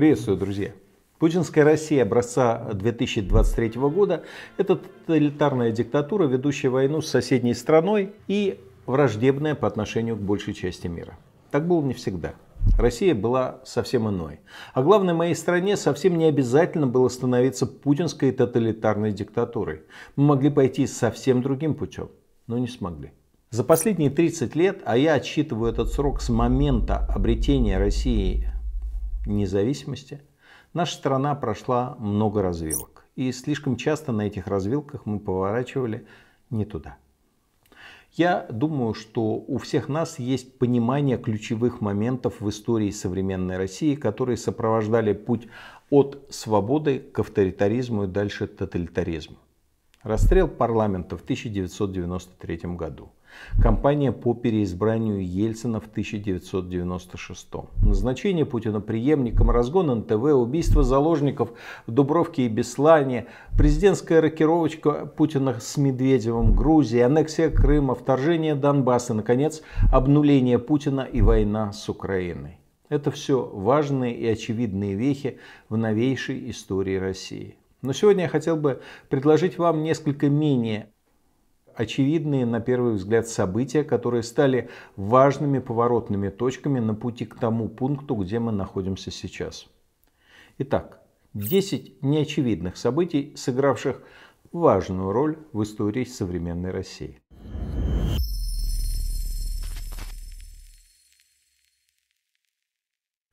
Приветствую, друзья! Путинская Россия образца 2023 года – это тоталитарная диктатура, ведущая войну с соседней страной и враждебная по отношению к большей части мира. Так было не всегда. Россия была совсем иной. А главное, моей стране совсем не обязательно было становиться путинской тоталитарной диктатурой. Мы могли пойти совсем другим путем, но не смогли. За последние 30 лет, а я отсчитываю этот срок с момента обретения России независимости, наша страна прошла много развилок. И слишком часто на этих развилках мы поворачивали не туда. Я думаю, что у всех нас есть понимание ключевых моментов в истории современной России, которые сопровождали путь от свободы к авторитаризму и дальше тоталитаризму. Расстрел парламента в 1993 году – Кампания по переизбранию Ельцина в 1996. Назначение Путина преемником, разгон НТВ, убийство заложников в Дубровке и Беслане, президентская рокировочка Путина с Медведевым, Грузия, аннексия Крыма, вторжение Донбасса, наконец, обнуление Путина и война с Украиной. Это все важные и очевидные вехи в новейшей истории России. Но сегодня я хотел бы предложить вам несколько менее очевидные на первый взгляд события, которые стали важными поворотными точками на пути к тому пункту, где мы находимся сейчас. Итак, 10 неочевидных событий, сыгравших важную роль в истории современной России.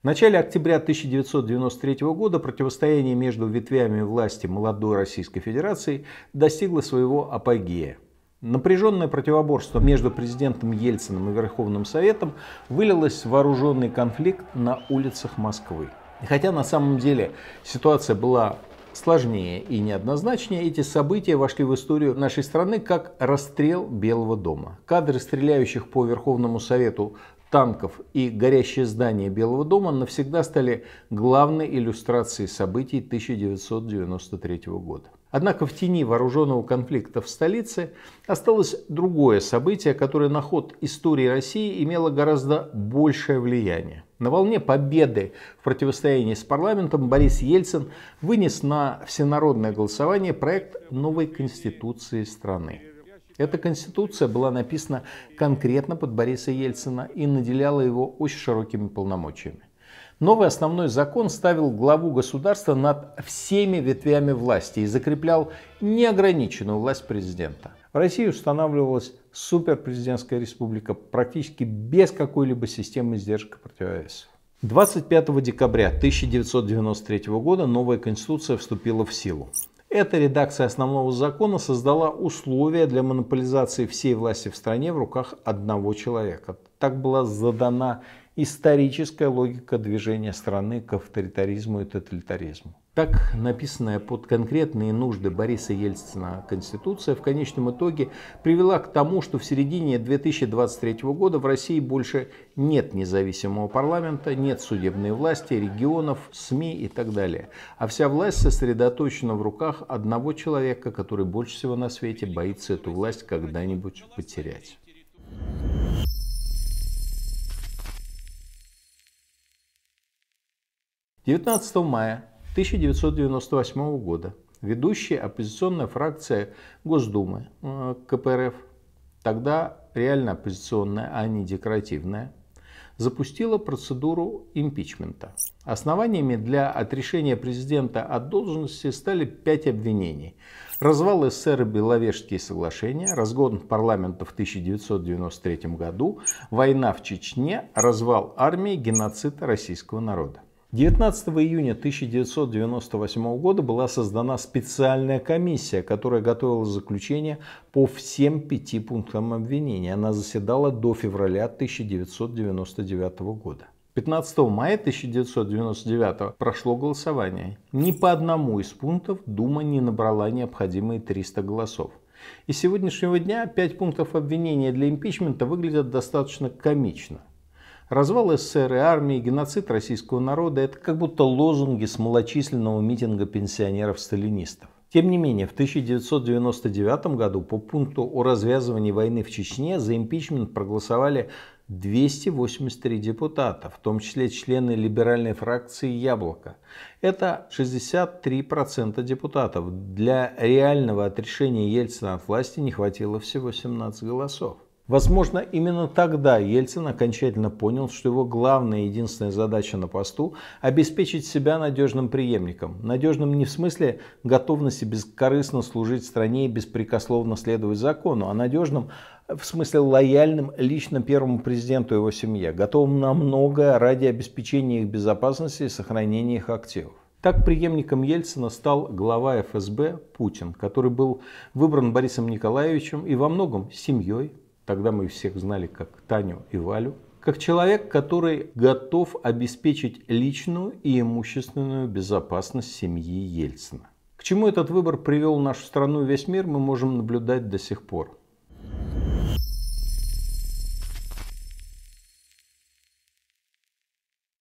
В начале октября 1993 года противостояние между ветвями власти молодой Российской Федерации достигло своего апогея – Напряженное противоборство между президентом Ельциным и Верховным Советом вылилось в вооруженный конфликт на улицах Москвы. И хотя на самом деле ситуация была сложнее и неоднозначнее, эти события вошли в историю нашей страны как расстрел Белого дома. Кадры стреляющих по Верховному Совету танков и горящее здание Белого дома навсегда стали главной иллюстрацией событий 1993 года. Однако в тени вооруженного конфликта в столице осталось другое событие, которое на ход истории России имело гораздо большее влияние. На волне победы в противостоянии с парламентом Борис Ельцин вынес на всенародное голосование проект новой конституции страны. Эта конституция была написана конкретно под Бориса Ельцина и наделяла его очень широкими полномочиями. Новый основной закон ставил главу государства над всеми ветвями власти и закреплял неограниченную власть президента. В России устанавливалась суперпрезидентская республика практически без какой-либо системы сдержек и противовесов. 25 декабря 1993 года новая конституция вступила в силу. Эта редакция основного закона создала условия для монополизации всей власти в стране в руках одного человека. Так была задана историческая логика движения страны к авторитаризму и тоталитаризму. Так написанная под конкретные нужды Бориса Ельцина Конституция в конечном итоге привела к тому, что в середине 2023 года в России больше нет независимого парламента, нет судебной власти, регионов, СМИ и так далее. А вся власть сосредоточена в руках одного человека, который больше всего на свете боится эту власть когда-нибудь потерять. 19 мая 1998 года ведущая оппозиционная фракция Госдумы э, КПРФ, тогда реально оппозиционная, а не декоративная, запустила процедуру импичмента. Основаниями для отрешения президента от должности стали пять обвинений. Развал СССР и Беловежские соглашения, разгон парламента в 1993 году, война в Чечне, развал армии, геноцид российского народа. 19 июня 1998 года была создана специальная комиссия, которая готовила заключение по всем пяти пунктам обвинения. Она заседала до февраля 1999 года. 15 мая 1999 прошло голосование. Ни по одному из пунктов Дума не набрала необходимые 300 голосов. И с сегодняшнего дня пять пунктов обвинения для импичмента выглядят достаточно комично. Развал СССР и армии, геноцид российского народа – это как будто лозунги с малочисленного митинга пенсионеров-сталинистов. Тем не менее, в 1999 году по пункту о развязывании войны в Чечне за импичмент проголосовали 283 депутата, в том числе члены либеральной фракции «Яблоко». Это 63% депутатов. Для реального отрешения Ельцина от власти не хватило всего 17 голосов. Возможно, именно тогда Ельцин окончательно понял, что его главная и единственная задача на посту – обеспечить себя надежным преемником. Надежным не в смысле готовности бескорыстно служить стране и беспрекословно следовать закону, а надежным в смысле лояльным лично первому президенту и его семье, готовым на многое ради обеспечения их безопасности и сохранения их активов. Так преемником Ельцина стал глава ФСБ Путин, который был выбран Борисом Николаевичем и во многом семьей Тогда мы всех знали как Таню и Валю. Как человек, который готов обеспечить личную и имущественную безопасность семьи Ельцина. К чему этот выбор привел нашу страну и весь мир, мы можем наблюдать до сих пор.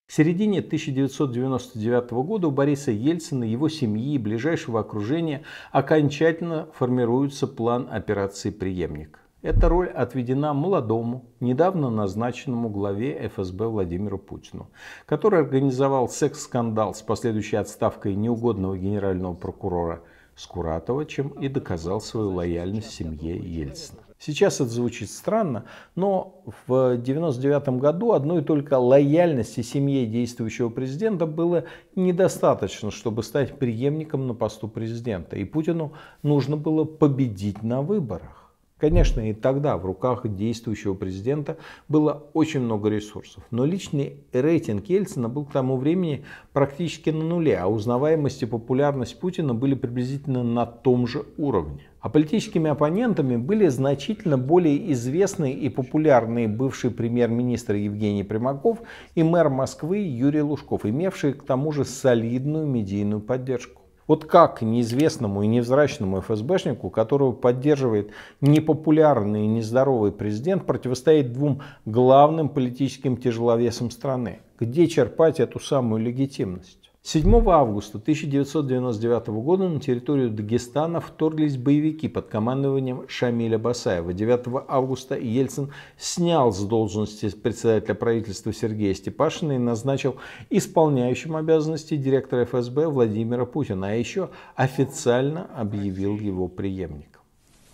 В середине 1999 года у Бориса Ельцина, его семьи и ближайшего окружения окончательно формируется план операции «Приемник». Эта роль отведена молодому, недавно назначенному главе ФСБ Владимиру Путину, который организовал секс-скандал с последующей отставкой неугодного генерального прокурора Скуратова, чем и доказал свою лояльность семье Ельцина. Сейчас это звучит странно, но в 1999 году одной только лояльности семье действующего президента было недостаточно, чтобы стать преемником на посту президента. И Путину нужно было победить на выборах. Конечно, и тогда в руках действующего президента было очень много ресурсов, но личный рейтинг Ельцина был к тому времени практически на нуле, а узнаваемость и популярность Путина были приблизительно на том же уровне. А политическими оппонентами были значительно более известные и популярные бывший премьер-министр Евгений Примаков и мэр Москвы Юрий Лужков, имевшие к тому же солидную медийную поддержку. Вот как неизвестному и невзрачному ФСБшнику, которого поддерживает непопулярный и нездоровый президент, противостоять двум главным политическим тяжеловесам страны? Где черпать эту самую легитимность? 7 августа 1999 года на территорию Дагестана вторглись боевики под командованием Шамиля Басаева. 9 августа Ельцин снял с должности председателя правительства Сергея Степашина и назначил исполняющим обязанности директора ФСБ Владимира Путина, а еще официально объявил его преемником.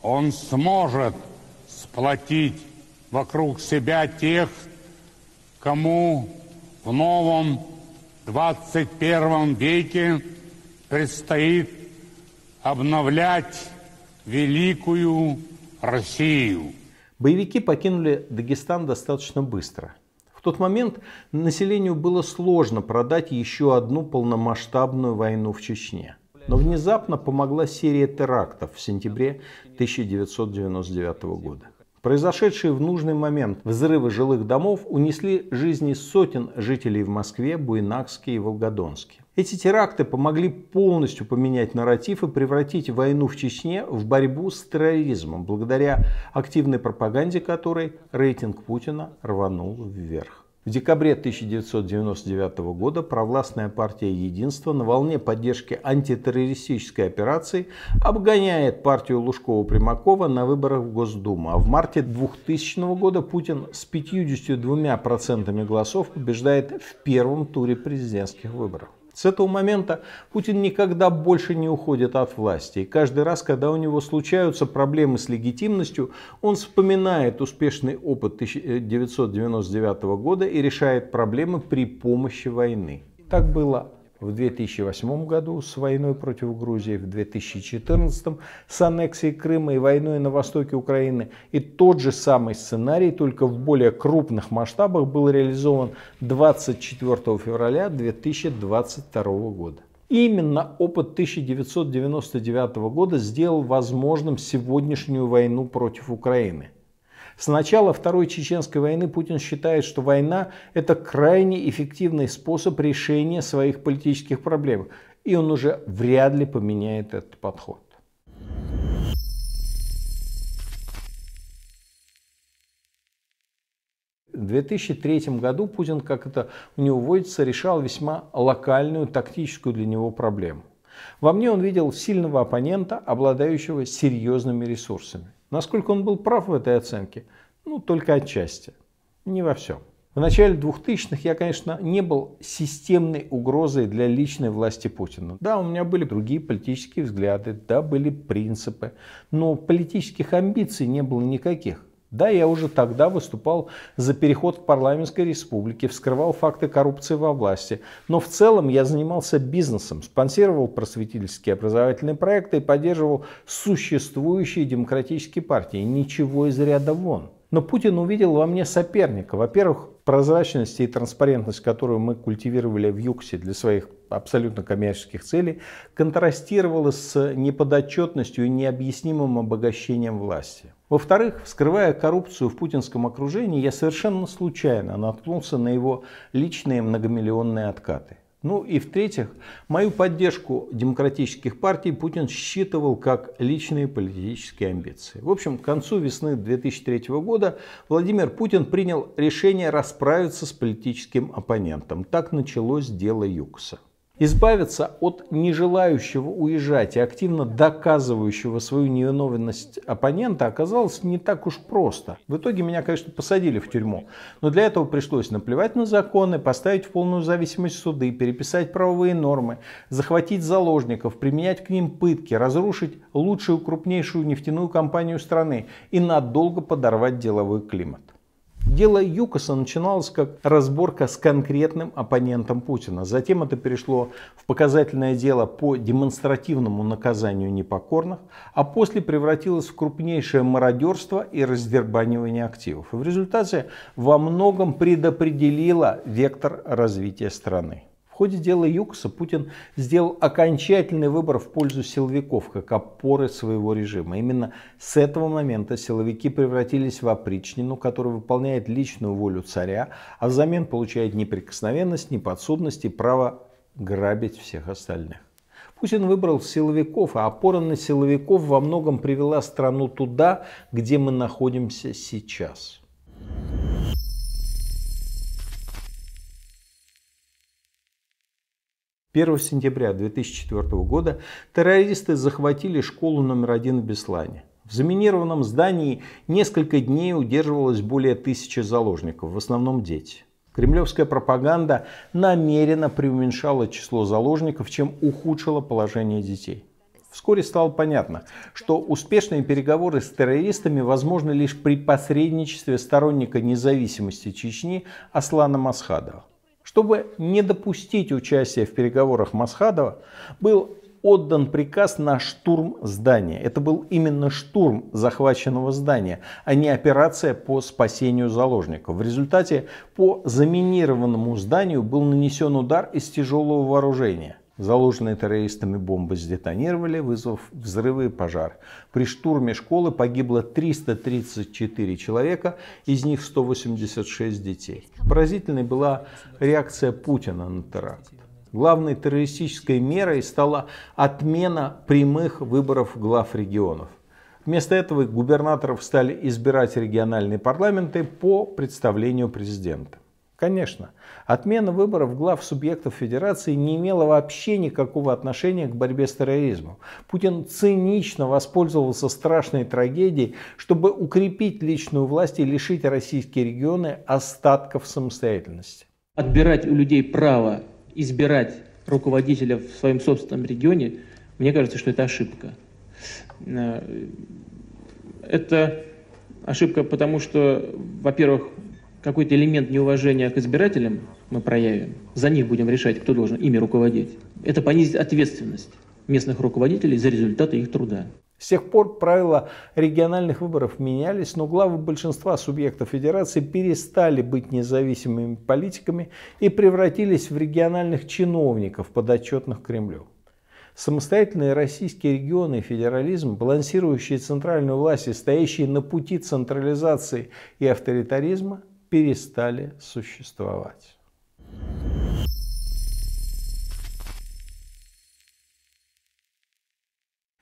Он сможет сплотить вокруг себя тех, кому в новом 21 веке предстоит обновлять великую Россию. Боевики покинули Дагестан достаточно быстро. В тот момент населению было сложно продать еще одну полномасштабную войну в Чечне. Но внезапно помогла серия терактов в сентябре 1999 года. Произошедшие в нужный момент взрывы жилых домов унесли жизни сотен жителей в Москве, Буйнакске и Волгодонске. Эти теракты помогли полностью поменять нарратив и превратить войну в Чечне в борьбу с терроризмом, благодаря активной пропаганде которой рейтинг Путина рванул вверх. В декабре 1999 года провластная партия «Единство» на волне поддержки антитеррористической операции обгоняет партию Лужкова-Примакова на выборах в Госдуму. А в марте 2000 года Путин с 52% голосов побеждает в первом туре президентских выборов. С этого момента Путин никогда больше не уходит от власти. И каждый раз, когда у него случаются проблемы с легитимностью, он вспоминает успешный опыт 1999 э, года и решает проблемы при помощи войны. Так было в 2008 году с войной против Грузии, в 2014 с аннексией Крыма и войной на востоке Украины. И тот же самый сценарий, только в более крупных масштабах, был реализован 24 февраля 2022 года. Именно опыт 1999 года сделал возможным сегодняшнюю войну против Украины. С начала Второй Чеченской войны Путин считает, что война – это крайне эффективный способ решения своих политических проблем. И он уже вряд ли поменяет этот подход. В 2003 году Путин, как это у него водится, решал весьма локальную, тактическую для него проблему. Во мне он видел сильного оппонента, обладающего серьезными ресурсами. Насколько он был прав в этой оценке? Ну, только отчасти. Не во всем. В начале 2000-х я, конечно, не был системной угрозой для личной власти Путина. Да, у меня были другие политические взгляды, да, были принципы, но политических амбиций не было никаких. Да, я уже тогда выступал за переход к парламентской республике, вскрывал факты коррупции во власти. Но в целом я занимался бизнесом, спонсировал просветительские образовательные проекты и поддерживал существующие демократические партии. Ничего из ряда вон. Но Путин увидел во мне соперника. Во-первых, прозрачность и транспарентность, которую мы культивировали в ЮКСе для своих абсолютно коммерческих целей, контрастировала с неподотчетностью и необъяснимым обогащением власти. Во-вторых, вскрывая коррупцию в путинском окружении, я совершенно случайно наткнулся на его личные многомиллионные откаты. Ну и в-третьих, мою поддержку демократических партий Путин считывал как личные политические амбиции. В общем, к концу весны 2003 года Владимир Путин принял решение расправиться с политическим оппонентом. Так началось дело Юкса. Избавиться от нежелающего уезжать и активно доказывающего свою невиновность оппонента оказалось не так уж просто. В итоге меня, конечно, посадили в тюрьму, но для этого пришлось наплевать на законы, поставить в полную зависимость суды, переписать правовые нормы, захватить заложников, применять к ним пытки, разрушить лучшую крупнейшую нефтяную компанию страны и надолго подорвать деловой климат. Дело ЮКОСа начиналось как разборка с конкретным оппонентом Путина. Затем это перешло в показательное дело по демонстративному наказанию непокорных, а после превратилось в крупнейшее мародерство и раздербанивание активов. И в результате во многом предопределило вектор развития страны. В ходе дела Юкса Путин сделал окончательный выбор в пользу силовиков, как опоры своего режима. Именно с этого момента силовики превратились в опричнину, которая выполняет личную волю царя, а взамен получает неприкосновенность, неподсудность и право грабить всех остальных. Путин выбрал силовиков, а опора на силовиков во многом привела страну туда, где мы находимся сейчас. 1 сентября 2004 года террористы захватили школу номер один в Беслане. В заминированном здании несколько дней удерживалось более тысячи заложников, в основном дети. Кремлевская пропаганда намеренно преуменьшала число заложников, чем ухудшила положение детей. Вскоре стало понятно, что успешные переговоры с террористами возможны лишь при посредничестве сторонника независимости Чечни Аслана Масхадова. Чтобы не допустить участия в переговорах Масхадова, был отдан приказ на штурм здания. Это был именно штурм захваченного здания, а не операция по спасению заложников. В результате по заминированному зданию был нанесен удар из тяжелого вооружения. Заложенные террористами бомбы сдетонировали, вызвав взрывы и пожар. При штурме школы погибло 334 человека, из них 186 детей. Поразительной была реакция Путина на теракт. Главной террористической мерой стала отмена прямых выборов глав регионов. Вместо этого губернаторов стали избирать региональные парламенты по представлению президента. Конечно, отмена выборов глав субъектов Федерации не имела вообще никакого отношения к борьбе с терроризмом. Путин цинично воспользовался страшной трагедией, чтобы укрепить личную власть и лишить российские регионы остатков самостоятельности. Отбирать у людей право избирать руководителя в своем собственном регионе, мне кажется, что это ошибка. Э, это ошибка потому, что, во-первых, какой-то элемент неуважения к избирателям мы проявим, за них будем решать, кто должен ими руководить. Это понизит ответственность местных руководителей за результаты их труда. С тех пор правила региональных выборов менялись, но главы большинства субъектов федерации перестали быть независимыми политиками и превратились в региональных чиновников, подотчетных Кремлю. Самостоятельные российские регионы и федерализм, балансирующие центральную власть и стоящие на пути централизации и авторитаризма – перестали существовать.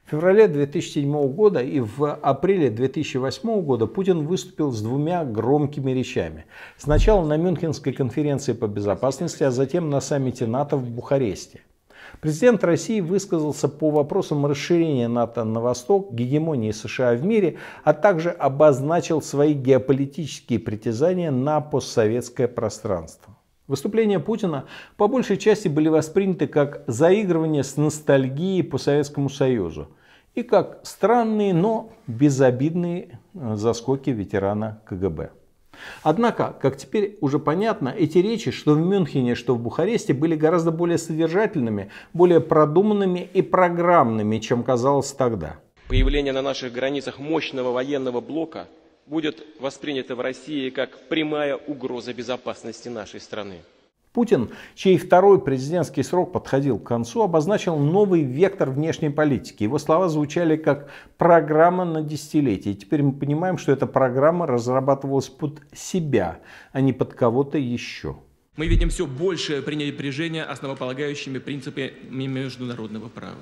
В феврале 2007 года и в апреле 2008 года Путин выступил с двумя громкими речами. Сначала на Мюнхенской конференции по безопасности, а затем на саммите НАТО в Бухаресте. Президент России высказался по вопросам расширения НАТО на восток, гегемонии США в мире, а также обозначил свои геополитические притязания на постсоветское пространство. Выступления Путина по большей части были восприняты как заигрывание с ностальгией по Советскому Союзу и как странные, но безобидные э, заскоки ветерана КГБ. Однако, как теперь уже понятно, эти речи, что в Мюнхене, что в Бухаресте, были гораздо более содержательными, более продуманными и программными, чем казалось тогда. Появление на наших границах мощного военного блока будет воспринято в России как прямая угроза безопасности нашей страны. Путин, чей второй президентский срок подходил к концу, обозначил новый вектор внешней политики. Его слова звучали как «программа на десятилетие». теперь мы понимаем, что эта программа разрабатывалась под себя, а не под кого-то еще. Мы видим все большее пренебрежение основополагающими принципами международного права.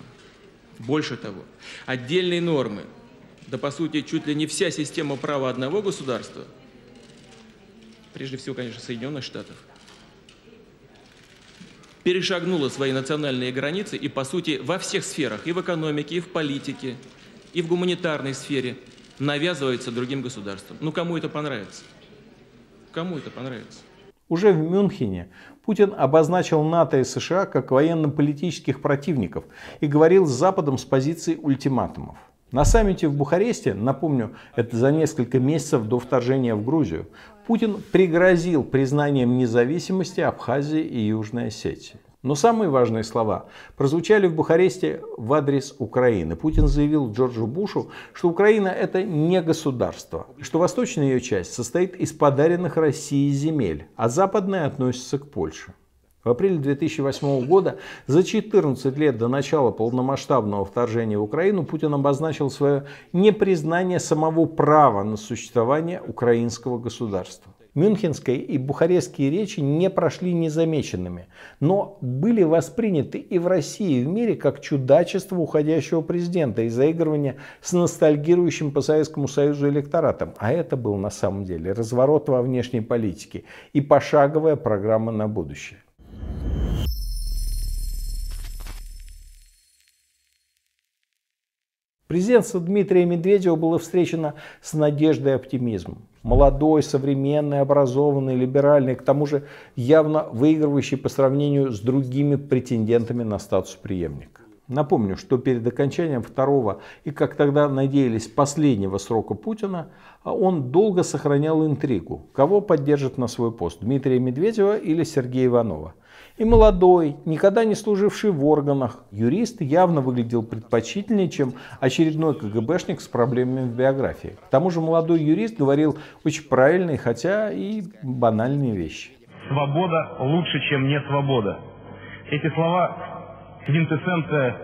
Больше того, отдельные нормы, да по сути чуть ли не вся система права одного государства, прежде всего, конечно, Соединенных Штатов – перешагнула свои национальные границы и, по сути, во всех сферах, и в экономике, и в политике, и в гуманитарной сфере, навязывается другим государствам. Ну кому это понравится? Кому это понравится? Уже в Мюнхене Путин обозначил НАТО и США как военно-политических противников и говорил с Западом с позиции ультиматумов. На саммите в Бухаресте, напомню, это за несколько месяцев до вторжения в Грузию, Путин пригрозил признанием независимости Абхазии и Южной Осетии. Но самые важные слова прозвучали в Бухаресте в адрес Украины. Путин заявил Джорджу Бушу, что Украина это не государство, что восточная ее часть состоит из подаренных России земель, а западная относится к Польше. В апреле 2008 года, за 14 лет до начала полномасштабного вторжения в Украину, Путин обозначил свое непризнание самого права на существование украинского государства. Мюнхенская и бухарестские речи не прошли незамеченными, но были восприняты и в России, и в мире как чудачество уходящего президента и заигрывание с ностальгирующим по Советскому Союзу электоратом. А это был на самом деле разворот во внешней политике и пошаговая программа на будущее. Президентство Дмитрия Медведева было встречено с надеждой и оптимизмом. Молодой, современный, образованный, либеральный, к тому же явно выигрывающий по сравнению с другими претендентами на статус преемника. Напомню, что перед окончанием второго и, как тогда надеялись, последнего срока Путина, а он долго сохранял интригу, кого поддержит на свой пост, Дмитрия Медведева или Сергея Иванова – и молодой, никогда не служивший в органах, юрист явно выглядел предпочтительнее, чем очередной КГБшник с проблемами в биографии. К тому же молодой юрист говорил очень правильные, хотя и банальные вещи. Свобода лучше, чем не свобода. Эти слова – квинтэссенция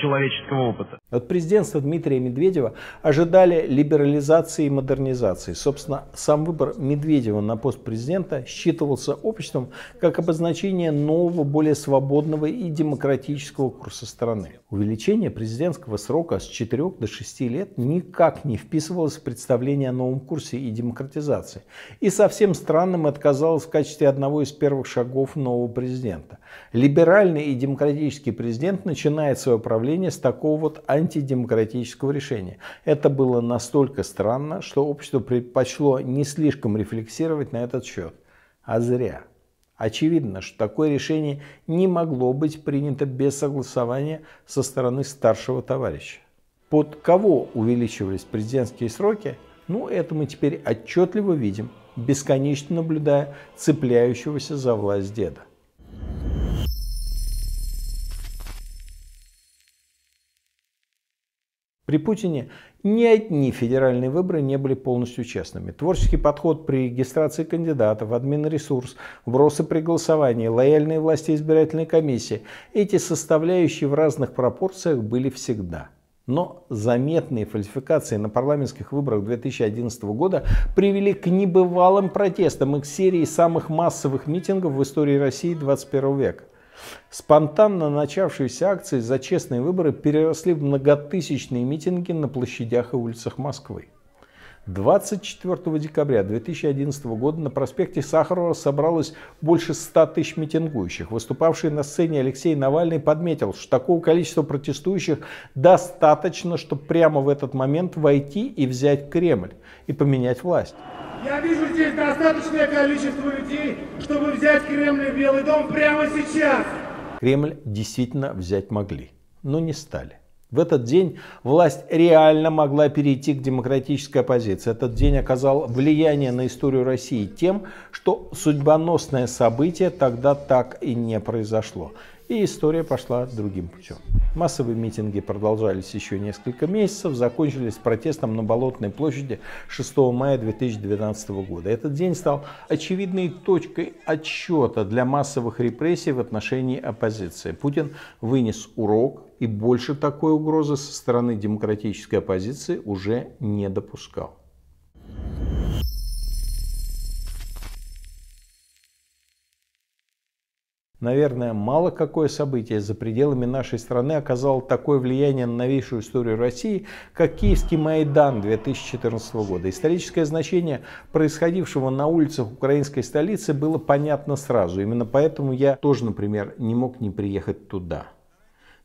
человеческого опыта. От президентства Дмитрия Медведева ожидали либерализации и модернизации. Собственно, сам выбор Медведева на пост президента считывался обществом как обозначение нового, более свободного и демократического курса страны. Увеличение президентского срока с 4 до 6 лет никак не вписывалось в представление о новом курсе и демократизации. И совсем странным отказалось в качестве одного из первых шагов нового президента. Либеральный и демократический президент начинает свое правление с такого вот антидемократического решения. Это было настолько странно, что общество предпочло не слишком рефлексировать на этот счет. А зря. Очевидно, что такое решение не могло быть принято без согласования со стороны старшего товарища. Под кого увеличивались президентские сроки, ну это мы теперь отчетливо видим, бесконечно наблюдая цепляющегося за власть деда. При Путине ни одни федеральные выборы не были полностью честными. Творческий подход при регистрации кандидатов, админресурс, вбросы при голосовании, лояльные власти избирательной комиссии – эти составляющие в разных пропорциях были всегда. Но заметные фальсификации на парламентских выборах 2011 года привели к небывалым протестам и к серии самых массовых митингов в истории России 21 века. Спонтанно начавшиеся акции за честные выборы переросли в многотысячные митинги на площадях и улицах Москвы. 24 декабря 2011 года на проспекте Сахарова собралось больше 100 тысяч митингующих. Выступавший на сцене Алексей Навальный подметил, что такого количества протестующих достаточно, чтобы прямо в этот момент войти и взять Кремль и поменять власть. Я вижу здесь достаточное количество людей, чтобы взять Кремль и Белый дом прямо сейчас. Кремль действительно взять могли, но не стали. В этот день власть реально могла перейти к демократической оппозиции. Этот день оказал влияние на историю России тем, что судьбоносное событие тогда так и не произошло. И история пошла другим путем. Массовые митинги продолжались еще несколько месяцев, закончились протестом на Болотной площади 6 мая 2012 года. Этот день стал очевидной точкой отсчета для массовых репрессий в отношении оппозиции. Путин вынес урок и больше такой угрозы со стороны демократической оппозиции уже не допускал. Наверное, мало какое событие за пределами нашей страны оказало такое влияние на новейшую историю России, как Киевский Майдан 2014 года. Историческое значение происходившего на улицах украинской столицы было понятно сразу. Именно поэтому я тоже, например, не мог не приехать туда.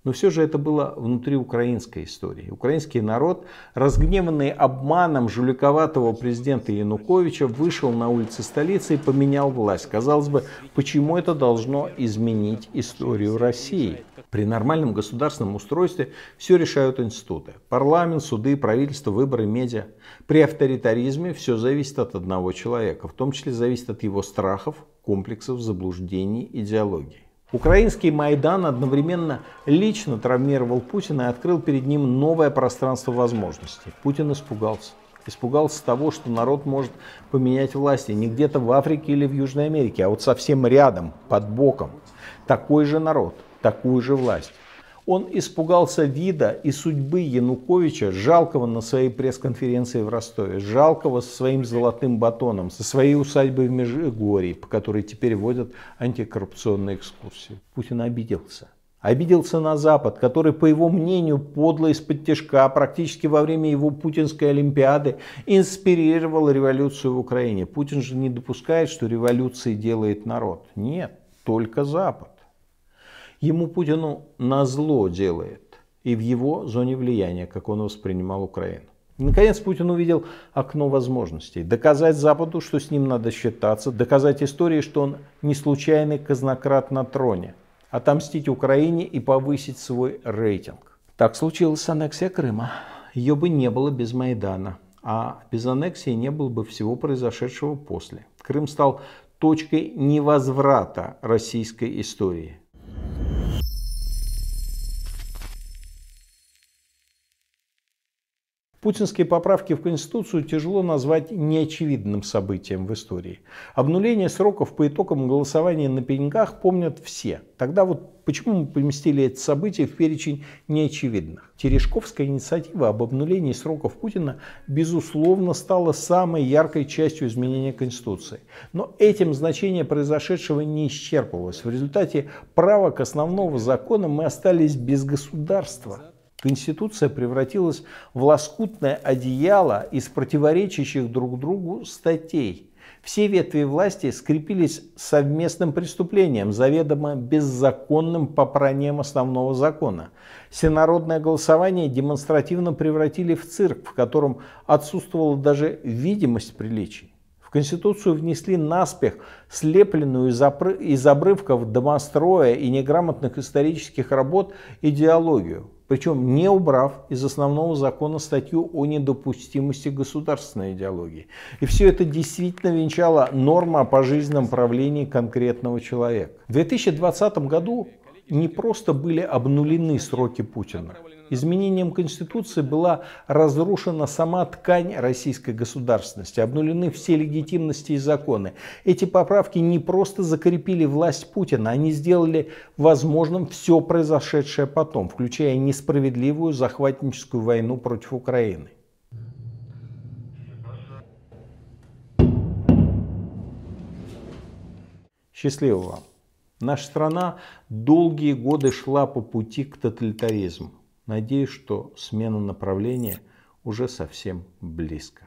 Но все же это было внутри украинской истории. Украинский народ, разгневанный обманом жуликоватого президента Януковича, вышел на улицы столицы и поменял власть. Казалось бы, почему это должно изменить историю России? При нормальном государственном устройстве все решают институты. Парламент, суды, правительство, выборы, медиа. При авторитаризме все зависит от одного человека, в том числе зависит от его страхов, комплексов, заблуждений, идеологии. Украинский Майдан одновременно лично травмировал Путина и открыл перед ним новое пространство возможностей. Путин испугался. Испугался того, что народ может поменять власти не где-то в Африке или в Южной Америке, а вот совсем рядом, под боком. Такой же народ, такую же власть. Он испугался вида и судьбы Януковича, жалкого на своей пресс-конференции в Ростове, жалкого со своим золотым батоном, со своей усадьбой в Межгорье, по которой теперь водят антикоррупционные экскурсии. Путин обиделся. Обиделся на Запад, который, по его мнению, подло из-под тяжка, практически во время его путинской Олимпиады, инспирировал революцию в Украине. Путин же не допускает, что революции делает народ. Нет, только Запад ему Путину назло делает и в его зоне влияния, как он воспринимал Украину. Наконец Путин увидел окно возможностей. Доказать Западу, что с ним надо считаться, доказать истории, что он не случайный казнократ на троне, отомстить Украине и повысить свой рейтинг. Так случилась аннексия Крыма. Ее бы не было без Майдана, а без аннексии не было бы всего произошедшего после. Крым стал точкой невозврата российской истории – Путинские поправки в Конституцию тяжело назвать неочевидным событием в истории. Обнуление сроков по итогам голосования на пеньках помнят все. Тогда вот почему мы поместили это событие в перечень неочевидных? Терешковская инициатива об обнулении сроков Путина, безусловно, стала самой яркой частью изменения Конституции. Но этим значение произошедшего не исчерпывалось. В результате права к основного закона мы остались без государства. Конституция превратилась в лоскутное одеяло из противоречащих друг другу статей. Все ветви власти скрепились совместным преступлением, заведомо беззаконным попранием основного закона. Всенародное голосование демонстративно превратили в цирк, в котором отсутствовала даже видимость приличий. В Конституцию внесли наспех, слепленную из обрывков домостроя и неграмотных исторических работ, идеологию, причем не убрав из основного закона статью о недопустимости государственной идеологии. И все это действительно венчало норма о пожизненном правлении конкретного человека. В 2020 году не просто были обнулены сроки Путина, Изменением Конституции была разрушена сама ткань российской государственности, обнулены все легитимности и законы. Эти поправки не просто закрепили власть Путина, они сделали возможным все произошедшее потом, включая несправедливую захватническую войну против Украины. Счастливо вам! Наша страна долгие годы шла по пути к тоталитаризму. Надеюсь, что смена направления уже совсем близко.